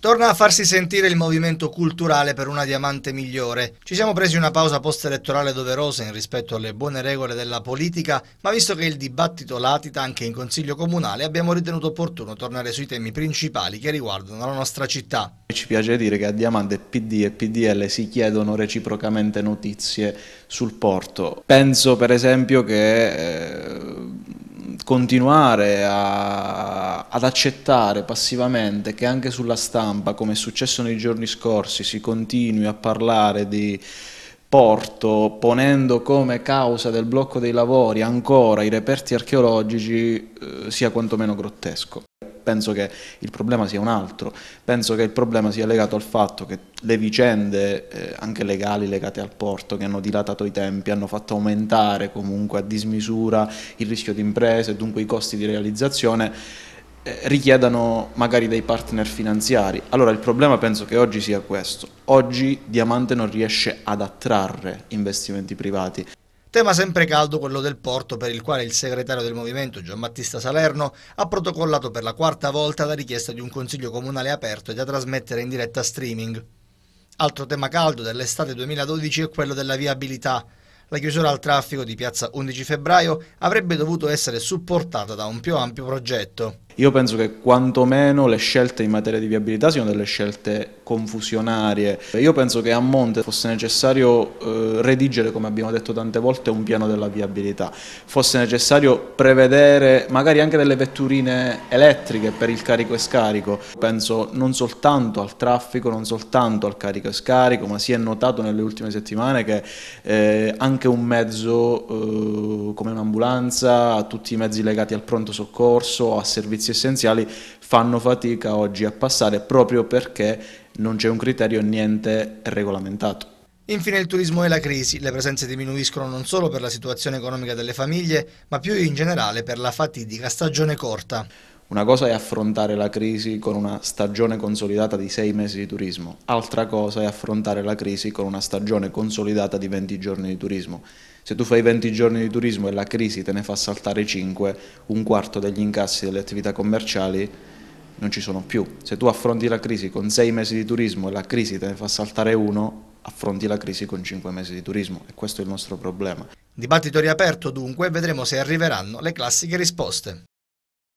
Torna a farsi sentire il movimento culturale per una diamante migliore. Ci siamo presi una pausa post-elettorale doverosa in rispetto alle buone regole della politica, ma visto che il dibattito latita anche in Consiglio Comunale, abbiamo ritenuto opportuno tornare sui temi principali che riguardano la nostra città. Ci piace dire che a Diamante PD e PDL si chiedono reciprocamente notizie sul porto. Penso per esempio che... Eh continuare a, ad accettare passivamente che anche sulla stampa, come è successo nei giorni scorsi, si continui a parlare di Porto ponendo come causa del blocco dei lavori ancora i reperti archeologici eh, sia quantomeno grottesco penso che il problema sia un altro, penso che il problema sia legato al fatto che le vicende eh, anche legali legate al porto che hanno dilatato i tempi, hanno fatto aumentare comunque a dismisura il rischio di imprese e dunque i costi di realizzazione, eh, richiedano magari dei partner finanziari. Allora il problema penso che oggi sia questo. Oggi Diamante non riesce ad attrarre investimenti privati. Tema sempre caldo quello del porto per il quale il segretario del movimento Giambattista Salerno ha protocollato per la quarta volta la richiesta di un consiglio comunale aperto e da trasmettere in diretta streaming. Altro tema caldo dell'estate 2012 è quello della viabilità. La chiusura al traffico di piazza 11 febbraio avrebbe dovuto essere supportata da un più ampio progetto. Io penso che quantomeno le scelte in materia di viabilità siano delle scelte confusionarie. Io penso che a monte fosse necessario eh, redigere, come abbiamo detto tante volte, un piano della viabilità. Fosse necessario prevedere magari anche delle vetturine elettriche per il carico e scarico. Penso non soltanto al traffico, non soltanto al carico e scarico, ma si è notato nelle ultime settimane che eh, anche un mezzo eh, come un'ambulanza, tutti i mezzi legati al pronto soccorso, a servizi servizi essenziali fanno fatica oggi a passare proprio perché non c'è un criterio niente regolamentato. Infine il turismo e la crisi. Le presenze diminuiscono non solo per la situazione economica delle famiglie, ma più in generale per la fatidica stagione corta. Una cosa è affrontare la crisi con una stagione consolidata di sei mesi di turismo, altra cosa è affrontare la crisi con una stagione consolidata di 20 giorni di turismo. Se tu fai 20 giorni di turismo e la crisi te ne fa saltare 5, un quarto degli incassi delle attività commerciali non ci sono più. Se tu affronti la crisi con sei mesi di turismo e la crisi te ne fa saltare uno, affronti la crisi con 5 mesi di turismo e questo è il nostro problema. Dibattito riaperto dunque, vedremo se arriveranno le classiche risposte.